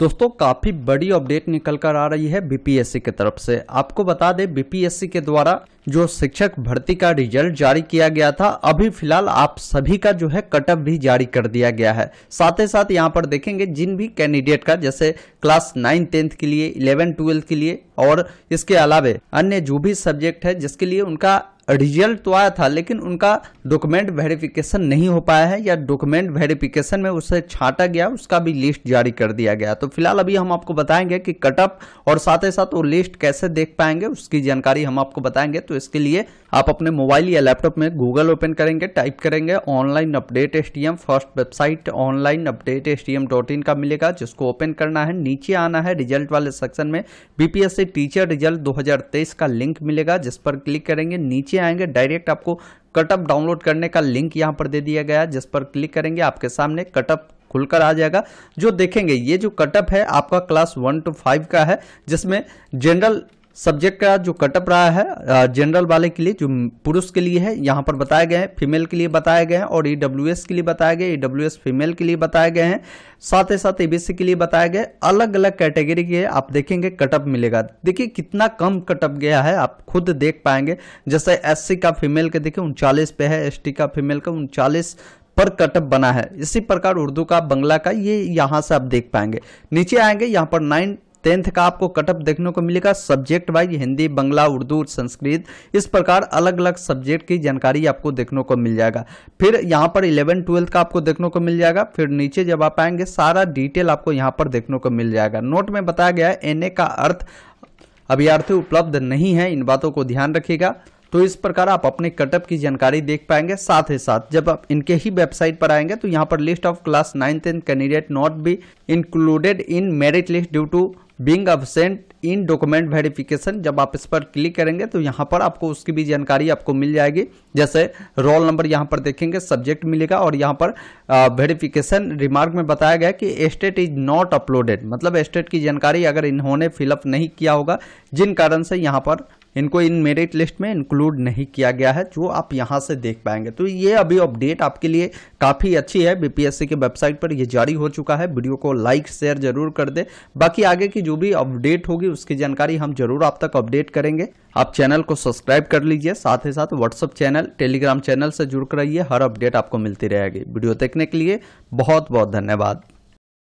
दोस्तों काफी बड़ी अपडेट निकल कर आ रही है बीपीएससी की तरफ से आपको बता दें बीपीएससी के द्वारा जो शिक्षक भर्ती का रिजल्ट जारी किया गया था अभी फिलहाल आप सभी का जो है कटअप भी जारी कर दिया गया है साथ ही साथ यहाँ पर देखेंगे जिन भी कैंडिडेट का जैसे क्लास नाइन टेंथ के लिए इलेवन ट्वेल्थ के लिए और इसके अलावे अन्य जो भी सब्जेक्ट है जिसके लिए उनका रिजल्ट तो आया था लेकिन उनका डॉक्यूमेंट वेरिफिकेशन नहीं हो पाया है या डॉक्यूमेंट वेरिफिकेशन में उसे छाटा गया उसका भी लिस्ट जारी कर दिया गया तो फिलहाल अभी हम आपको बताएंगे कि कटअप और साथ ही साथ वो लिस्ट कैसे देख पाएंगे उसकी जानकारी हम आपको बताएंगे तो इसके लिए आप अपने मोबाइल या लैपटॉप में गूगल ओपन करेंगे टाइप करेंगे online updates first website online updates का मिलेगा जिसको ओपन करना है नीचे आना है रिजल्ट वाले सेक्शन में बीपीएससी टीचर रिजल्ट दो का लिंक मिलेगा जिस पर क्लिक करेंगे नीचे आएंगे डायरेक्ट आपको कटअप डाउनलोड करने का लिंक यहाँ पर दे दिया गया जिस पर क्लिक करेंगे आपके सामने कटअप खुलकर आ जाएगा जो देखेंगे ये जो कटअप है आपका क्लास वन टू फाइव का है जिसमें जनरल सब्जेक्ट का जो कटअप रहा है जनरल वाले के लिए जो पुरुष के लिए है यहाँ पर बताए गए हैं फीमेल के लिए बताया गया है और ई e के लिए बताया गया ई फीमेल के लिए बताए गए हैं साथ ही साथ एबीसी के लिए बताया गया अलग अलग कैटेगरी के आप देखेंगे कटअप मिलेगा देखिए कितना कम कटअप गया है आप खुद देख पाएंगे जैसे एस का फीमेल के देखिए उनचालीस पे है एस का फीमेल का उनचालीस पर कटअप बना है इसी प्रकार उर्दू का बंगला का ये यहाँ से आप देख पाएंगे नीचे आएंगे यहाँ पर नाइन टेंथ का आपको कटअप देखने को मिलेगा सब्जेक्ट वाइज हिंदी बंगला उर्दू संस्कृत इस प्रकार अलग अलग सब्जेक्ट की जानकारी आपको देखने को मिल जाएगा फिर यहाँ पर इलेवन ट्वेल्थ का आपको देखने को मिल जाएगा फिर नीचे जब आप आएंगे सारा डिटेल आपको यहाँ पर देखने को मिल जाएगा नोट में बताया गया है एन का अर्थ अभ्यार्थी उपलब्ध नहीं है इन बातों को ध्यान रखिएगा तो इस प्रकार आप अपने कटअप की जानकारी देख पाएंगे साथ ही साथ जब आप इनके ही वेबसाइट पर आएंगे तो यहाँ पर list of class nine and candidate not be included in merit list due to being absent in document verification जब आप इस पर क्लिक करेंगे तो यहाँ पर आपको उसकी भी जानकारी आपको मिल जाएगी जैसे रोल नंबर यहाँ पर देखेंगे सब्जेक्ट मिलेगा और यहाँ पर वेरिफिकेशन रिमार्क में बताया गया कि एस्टेट इज नॉट अपलोडेड मतलब एस्टेट की जानकारी अगर इन्होंने फिलअप नहीं किया होगा जिन कारण से यहाँ पर इनको इन मेरिट लिस्ट में इंक्लूड नहीं किया गया है जो आप यहां से देख पाएंगे तो ये अभी अपडेट आपके लिए काफ़ी अच्छी है बीपीएससी के वेबसाइट पर ये जारी हो चुका है वीडियो को लाइक शेयर जरूर कर दे बाकी आगे की जो भी अपडेट होगी उसकी जानकारी हम जरूर आप तक अपडेट करेंगे आप चैनल को सब्सक्राइब कर लीजिए साथ ही साथ व्हाट्सअप चैनल टेलीग्राम चैनल से जुड़ रहिए हर अपडेट आपको मिलती रहेगी वीडियो देखने के लिए बहुत बहुत धन्यवाद